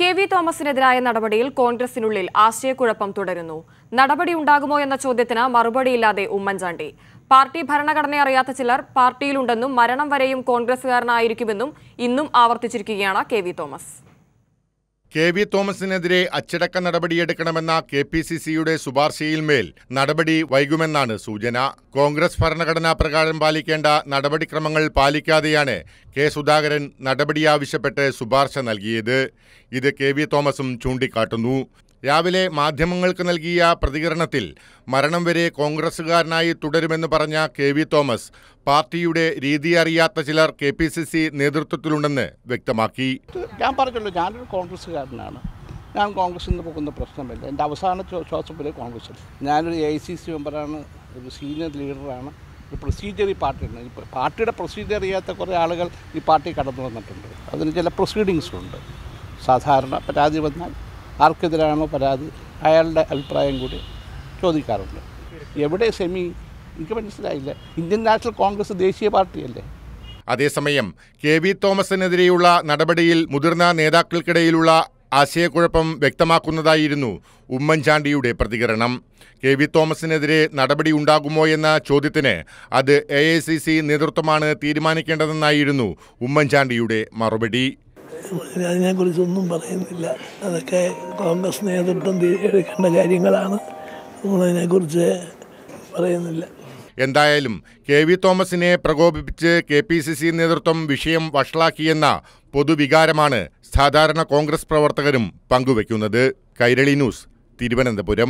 K V തോമസിനെതിരായ നടപടിയിൽ കോൺഗ്രസിനുള്ളിൽ ആശയക്കുഴപ്പം തുടരുന്നു നടപടി ഉണ്ടാകുമോ എന്ന ചോദ്യത്തിന് മറുപടിയില്ലാതെ ഉമ്മൻചാണ്ടി പാർട്ടി ഭരണഘടന അറിയാത്ത ചിലർ പാർട്ടിയിലുണ്ടെന്നും മരണം വരെയും കോൺഗ്രസുകാരനായിരിക്കുമെന്നും ഇന്നും ആവർത്തിച്ചിരിക്കുകയാണ് കെ തോമസ് കെ വി തോമസിനെതിരെ അച്ചടക്ക നടപടിയെടുക്കണമെന്ന കെ പി സി സിയുടെ ശുപാർശയിൽ മേൽ നടപടി വൈകുമെന്നാണ് സൂചന കോൺഗ്രസ് ഭരണഘടനാ പ്രകാരം പാലിക്കേണ്ട നടപടിക്രമങ്ങൾ പാലിക്കാതെയാണ് കെ സുധാകരൻ നടപടി ആവശ്യപ്പെട്ട് ശുപാർശ നൽകിയത് ഇത് കെ വി തോമസും ചൂണ്ടിക്കാട്ടുന്നു രാവിലെ മാധ്യമങ്ങൾക്ക് നൽകിയ പ്രതികരണത്തിൽ മരണം വരെ കോൺഗ്രസുകാരനായി തുടരുമെന്ന് പറഞ്ഞ കെ വി തോമസ് പാർട്ടിയുടെ രീതി അറിയാത്ത ചിലർ കെ പി സി സി നേതൃത്വത്തിലുണ്ടെന്ന് വ്യക്തമാക്കി ഞാൻ പറഞ്ഞല്ലോ ഞാനൊരു കോൺഗ്രസ്സുകാരനാണ് ഞാൻ കോൺഗ്രസിൽ നിന്ന് പോകുന്ന പ്രശ്നമില്ല എൻ്റെ അവസാന ശ്വാസം പോലെ കോൺഗ്രസ്സിൽ ഞാനൊരു എ സി സി മെമ്പറാണ് ഒരു സീനിയർ ലീഡറാണ് ഒരു പ്രൊസീജിയർ ഈ പാർട്ടിയുണ്ട് പാർട്ടിയുടെ പ്രൊസീജിയർ അറിയാത്ത കുറേ ആളുകൾ ഈ പാർട്ടി കടന്നു വന്നിട്ടുണ്ട് അതിന് ചില പ്രൊസീഡിങ്സുണ്ട് സാധാരണ പരാതി വന്നാൽ ആർക്കെതിരാണോ പരാതി അയാളുടെ അഭിപ്രായം കൂടി ചോദിക്കാറുണ്ട് എവിടെ സെമി എനിക്ക് മനസ്സിലായില്ല ഇന്ത്യൻ നാഷണൽ കോൺഗ്രസ് ദേശീയ പാർട്ടിയല്ലേ അതേസമയം കെ വി തോമസിനെതിരെയുള്ള നടപടിയിൽ മുതിർന്ന നേതാക്കൾക്കിടയിലുള്ള ആശയക്കുഴപ്പം വ്യക്തമാക്കുന്നതായിരുന്നു ഉമ്മൻചാണ്ടിയുടെ പ്രതികരണം കെ വി തോമസിനെതിരെ നടപടി ഉണ്ടാകുമോ എന്ന ചോദ്യത്തിന് അത് എ നേതൃത്വമാണ് തീരുമാനിക്കേണ്ടതെന്നായിരുന്നു ഉമ്മൻചാണ്ടിയുടെ മറുപടി അതിനെക്കുറിച്ചൊന്നും പറയുന്നില്ല അതൊക്കെ കോൺഗ്രസ് നേതൃത്വം എടുക്കേണ്ട കാര്യങ്ങളാണ് നമ്മളതിനെക്കുറിച്ച് പറയുന്നില്ല എന്തായാലും കെ വി തോമസിനെ പ്രകോപിപ്പിച്ച് കെ പി സി സി നേതൃത്വം വിഷയം വഷളാക്കിയെന്ന പൊതുവികാരമാണ് സാധാരണ കോൺഗ്രസ് പ്രവർത്തകരും പങ്കുവയ്ക്കുന്നത് കൈരളി ന്യൂസ് തിരുവനന്തപുരം